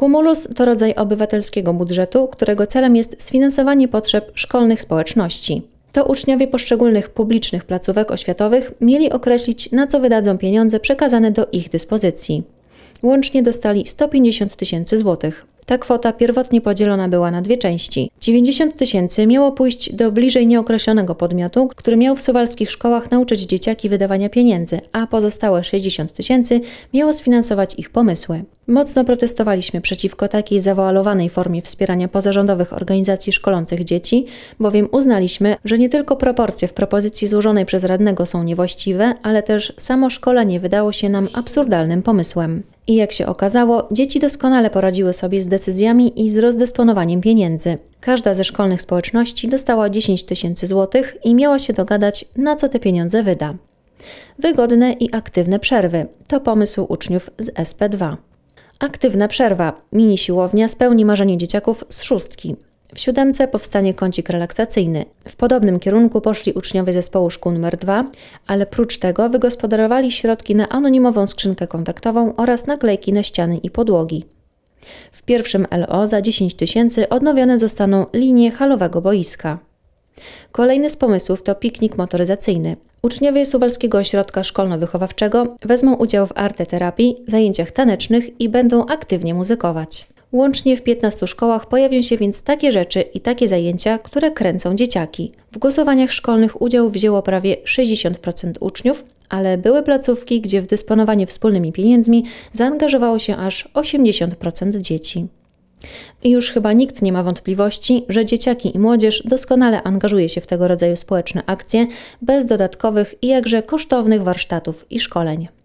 Kumulus to rodzaj obywatelskiego budżetu, którego celem jest sfinansowanie potrzeb szkolnych społeczności. To uczniowie poszczególnych publicznych placówek oświatowych mieli określić, na co wydadzą pieniądze przekazane do ich dyspozycji. Łącznie dostali 150 tysięcy złotych. Ta kwota pierwotnie podzielona była na dwie części. 90 tysięcy miało pójść do bliżej nieokreślonego podmiotu, który miał w suwalskich szkołach nauczyć dzieciaki wydawania pieniędzy, a pozostałe 60 tysięcy miało sfinansować ich pomysły. Mocno protestowaliśmy przeciwko takiej zawoalowanej formie wspierania pozarządowych organizacji szkolących dzieci, bowiem uznaliśmy, że nie tylko proporcje w propozycji złożonej przez radnego są niewłaściwe, ale też samo szkolenie wydało się nam absurdalnym pomysłem. I jak się okazało, dzieci doskonale poradziły sobie z decyzjami i z rozdysponowaniem pieniędzy. Każda ze szkolnych społeczności dostała 10 tysięcy złotych i miała się dogadać, na co te pieniądze wyda. Wygodne i aktywne przerwy to pomysł uczniów z SP2. Aktywna przerwa, mini siłownia spełni marzenie dzieciaków z szóstki. W siódemce powstanie kącik relaksacyjny. W podobnym kierunku poszli uczniowie zespołu szkół nr 2, ale prócz tego wygospodarowali środki na anonimową skrzynkę kontaktową oraz naklejki na ściany i podłogi. W pierwszym LO za 10 tysięcy odnowione zostaną linie halowego boiska. Kolejny z pomysłów to piknik motoryzacyjny. Uczniowie Suwalskiego Ośrodka Szkolno-Wychowawczego wezmą udział w arteterapii, zajęciach tanecznych i będą aktywnie muzykować. Łącznie w 15 szkołach pojawią się więc takie rzeczy i takie zajęcia, które kręcą dzieciaki. W głosowaniach szkolnych udział wzięło prawie 60% uczniów, ale były placówki, gdzie w dysponowanie wspólnymi pieniędzmi zaangażowało się aż 80% dzieci. Już chyba nikt nie ma wątpliwości, że dzieciaki i młodzież doskonale angażuje się w tego rodzaju społeczne akcje bez dodatkowych i jakże kosztownych warsztatów i szkoleń.